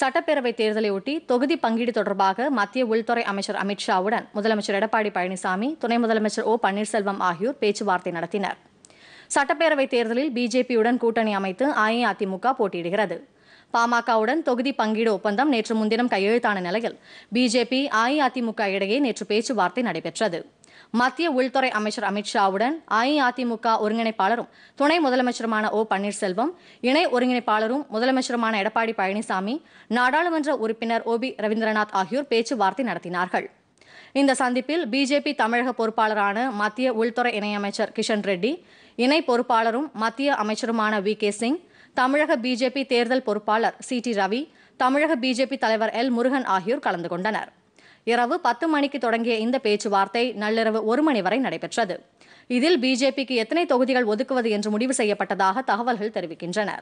சட்டப்பேரவை தேர்தலையொட்டி தொகுதி பங்கீடு தொடர்பாக மத்திய உள்துறை அமைச்சர் அமித் ஷாவுடன் முதலமைச்சர் எடப்பாடி பழனிசாமி துணை முதலமைச்சர் ஓ பன்னீர்செல்வம் ஆகியோர் பேச்சுவார்த்தை நடத்தினர் சட்டப்பேரவை தேர்தலில் பிஜேபியுடன் கூட்டணி அமைத்து அஇஅதிமுக போட்டியிடுகிறது பாமகவுடன் தொகுதி பங்கீடு ஒப்பந்தம் நேற்று முன்தினம் கையெழுத்தான நிலையில் பிஜேபி அஇஅதிமுக இடையே நேற்று பேச்சுவார்த்தை நடைபெற்றது மத்திய உள்துறை அமைச்சர் அமித்ஷாவுடன் அஇஅதிமுக ஒருங்கிணைப்பாளரும் துணை முதலமைச்சருமான ஓ பன்னீர்செல்வம் இணை ஒருங்கிணைப்பாளரும் முதலமைச்சருமான எடப்பாடி பழனிசாமி நாடாளுமன்ற உறுப்பினர் ஓ பி ரவீந்திரநாத் ஆகியோர் பேச்சுவார்த்தை நடத்தினார்கள் இந்த சந்திப்பில் பிஜேபி தமிழக பொறுப்பாளரான மத்திய உள்துறை இணையமைச்சர் கிஷன் ரெட்டி இணை பொறுப்பாளரும் மத்திய அமைச்சருமான வி கே சிங் தமிழக பிஜேபி தேர்தல் பொறுப்பாளர் சி டி ரவி தமிழக பிஜேபி தலைவர் எல் முருகன் ஆகியோர் கலந்து கொண்டனர் இரவு பத்து மணிக்கு தொடங்கிய இந்த பேச்சுவார்த்தை நள்ளிரவு ஒரு மணி வரை நடைபெற்றது இதில் பிஜேபிக்கு எத்தனை தொகுதிகள் ஒதுக்குவது என்று முடிவு செய்யப்பட்டதாக தகவல்கள் தெரிவிக்கின்றன